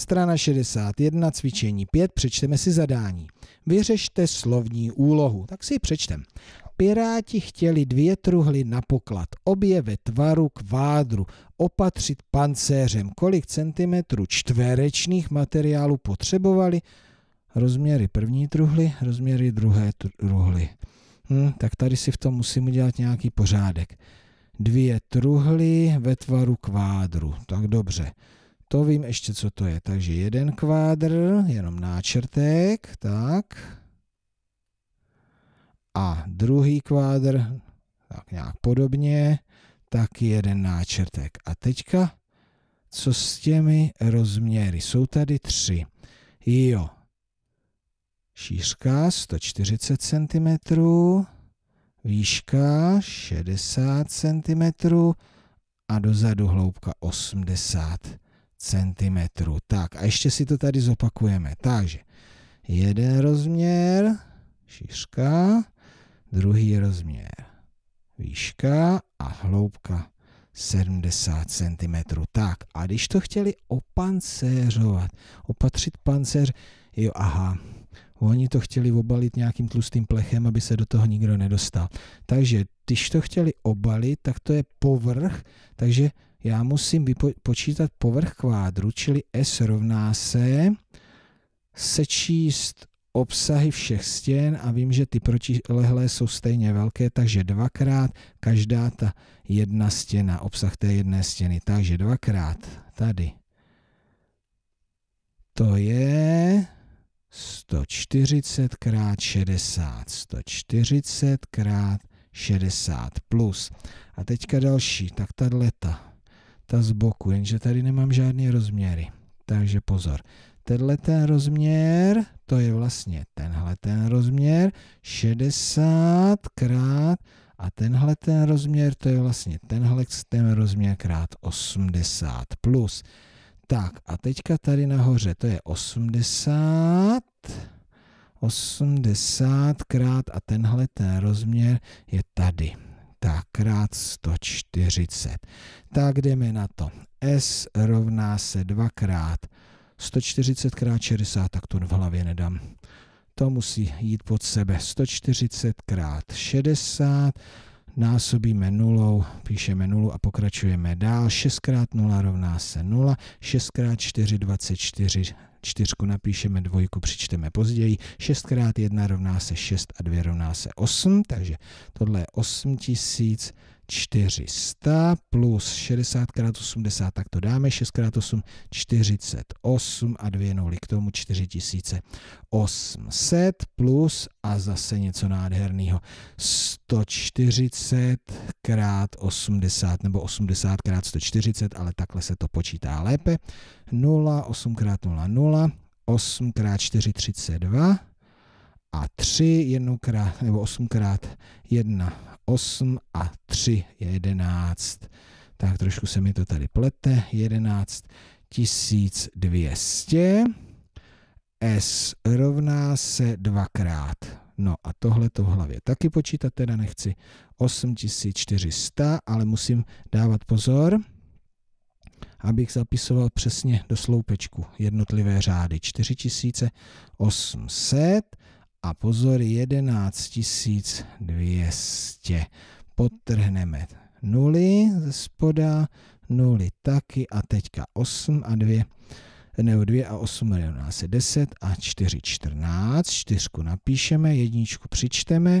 Strana 61, cvičení 5, přečteme si zadání. Vyřešte slovní úlohu. Tak si ji přečtem. Piráti chtěli dvě truhly na poklad, obě ve tvaru kvádru, opatřit pancéřem. Kolik centimetrů čtverečných materiálu potřebovali? Rozměry první truhly, rozměry druhé truhly. Hm, tak tady si v tom musím udělat nějaký pořádek. Dvě truhly ve tvaru kvádru. Tak dobře to vím ještě, co to je. Takže jeden kvádr, jenom náčrtek, tak. A druhý kvádr, tak nějak podobně, tak jeden náčrtek. A teďka, co s těmi rozměry? Jsou tady tři. Jo. Šířka 140 cm, výška 60 cm a dozadu hloubka 80 cm cm. Tak a ještě si to tady zopakujeme. Takže jeden rozměr, šířka, druhý rozměr, výška a hloubka 70 cm. Tak a když to chtěli opancéřovat, opatřit pancéř, jo aha, Oni to chtěli obalit nějakým tlustým plechem, aby se do toho nikdo nedostal. Takže když to chtěli obalit, tak to je povrch, takže já musím počítat povrch kvádru, čili S rovná se sečíst obsahy všech stěn a vím, že ty protilehlé jsou stejně velké, takže dvakrát každá ta jedna stěna, obsah té jedné stěny, takže dvakrát tady. To je 140 krát 60, 140 krát 60 plus. A teďka další, tak tato ta z boku, jenže tady nemám žádné rozměry. Takže pozor, tenhle ten rozměr, to je vlastně tenhle ten rozměr, 60 krát a tenhle ten rozměr, to je vlastně tenhle ten rozměr krát 80 plus. Tak a teďka tady nahoře, to je 80, 80 krát a tenhle ten rozměr je tady krát 140. Tak jdeme na to. S rovná se 2 krát 140 krát 60, tak to v hlavě nedám. To musí jít pod sebe. 140 krát 60 násobíme nulou, píšeme nulu a pokračujeme dál. 6 krát 0 rovná se 0, 6 krát 4 24 čtyřku napíšeme, dvojku přičteme později, 6 x 1 rovná se 6 a 2 rovná se 8, takže tohle je 8000 400 plus 60 krát 80, tak to dáme 6 krát 8, 48 a dvě nuly k tomu 4800 plus a zase něco nádherného 140 krát 80 nebo 80 krát 140, ale takhle se to počítá lépe. 0, 8 krát 0, 0, 8 krát 4, 32 a 3, jednokrát, nebo 8 krát 1, 8 a 3 je 11. Tak trošku se mi to tady plete. 11 1200. S rovná se 2 krát. No a tohle to v hlavě taky počítat teda nechci. 8400, ale musím dávat pozor, abych zapisoval přesně do sloupečku jednotlivé řády. 4800 a pozor 11200. Podtrhneme nuly ze spoda, nuly taky a teďka 8 a 2 nebo 2 a 8 rovná se 10 a 4 14, čtyřku napíšeme, jedničku přičteme,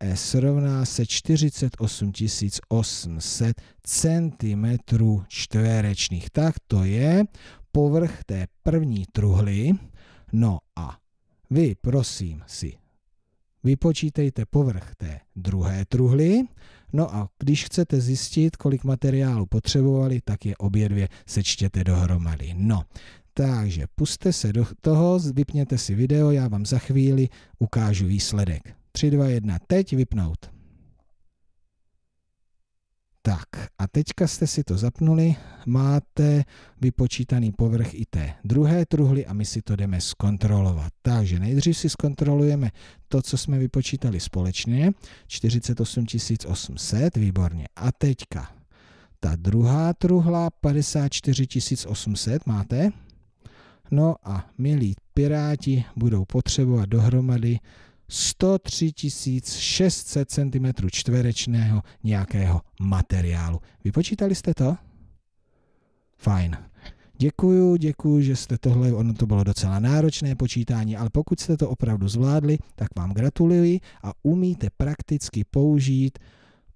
S rovná se 48 800 cm čtverečných. Tak to je povrch té první truhly. No a vy prosím si vypočítejte povrch té druhé truhly. No a když chcete zjistit, kolik materiálu potřebovali, tak je obě dvě sečtěte dohromady. No, takže puste se do toho, vypněte si video, já vám za chvíli ukážu výsledek. 3, 2, 1, teď vypnout. Tak a teďka jste si to zapnuli, máte vypočítaný povrch i té druhé truhly a my si to jdeme zkontrolovat. Takže nejdřív si zkontrolujeme to, co jsme vypočítali společně, 48 800, výborně. A teďka ta druhá truhla 54 800 máte. No a milí piráti budou potřebovat dohromady 103 600 cm čtverečného nějakého materiálu. Vypočítali jste to? Fajn. Děkuju, děkuju, že jste tohle, ono to bylo docela náročné počítání, ale pokud jste to opravdu zvládli, tak vám gratuluji a umíte prakticky použít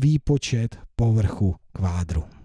výpočet povrchu kvádru.